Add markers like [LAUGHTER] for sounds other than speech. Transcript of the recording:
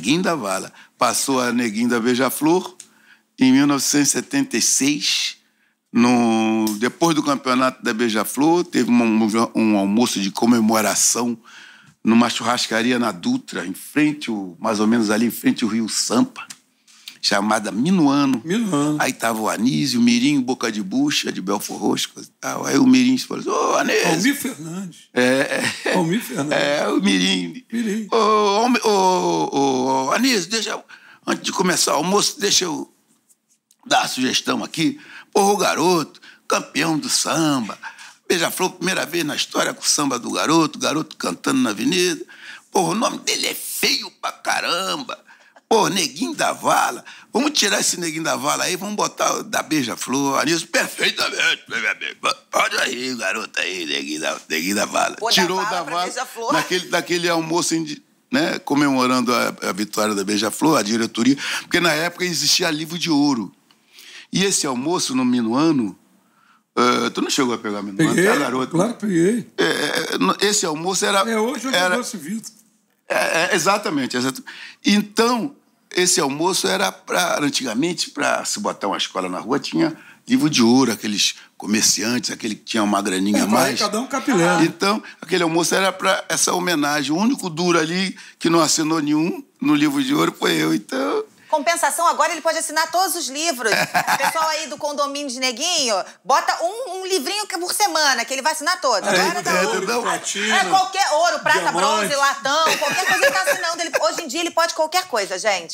Neguinho da Vala. Passou a Neguinho da Beija-Flor em 1976. No, depois do campeonato da Beija-Flor, teve um almoço de comemoração numa churrascaria na Dutra, em frente, mais ou menos ali em frente ao Rio Sampa, chamada Minuano. Minuano. Aí tava o Anísio, o Mirim, Boca de Bucha, de Belfort Rosco e tal. Aí o Mirim falou assim, ô, oh, Anísio... Almir Fernandes. É, é. Almir Fernandes. É, o Mirim. Mirim. Ô, oh, oh, pessoal, Anísio, deixa, antes de começar o almoço, deixa eu dar a sugestão aqui. Porra, o garoto, campeão do samba. Beija-Flor, primeira vez na história com o samba do garoto, garoto cantando na avenida. Porra, o nome dele é feio pra caramba. Porra, neguinho da vala. Vamos tirar esse neguinho da vala aí, vamos botar o da beija-flor. Anísio, perfeitamente, Pode aí, garoto aí, neguinho da, neguinho da vala. Pô, Tirou da vala, da vala naquele, daquele almoço indi né, comemorando a, a vitória da Beija-Flor, a diretoria, porque na época existia livro de ouro. E esse almoço no Minuano, Uh, tu não chegou a pegar minuano peguei, tá garoto? Claro que peguei. É, é, é esse almoço era. É hoje o era, Vitor. É, é, exatamente, exatamente. Então, esse almoço era para, antigamente, para se botar uma escola na rua, tinha livro de ouro, aqueles comerciantes, aquele que tinha uma graninha a é, mais. Cada um capilé. Ah. Então, aquele almoço era para essa homenagem. O único duro ali que não assinou nenhum no livro de ouro foi eu. Então, Compensação, agora ele pode assinar todos os livros. O [LAUGHS] pessoal aí do condomínio de Neguinho, bota um, um livrinho é por semana, que ele vai assinar todos. É, agora é, tá é, é, qualquer ouro, prata, diamante. bronze, latão, qualquer coisa ele tá assinando. Ele, hoje em dia ele pode qualquer coisa, gente.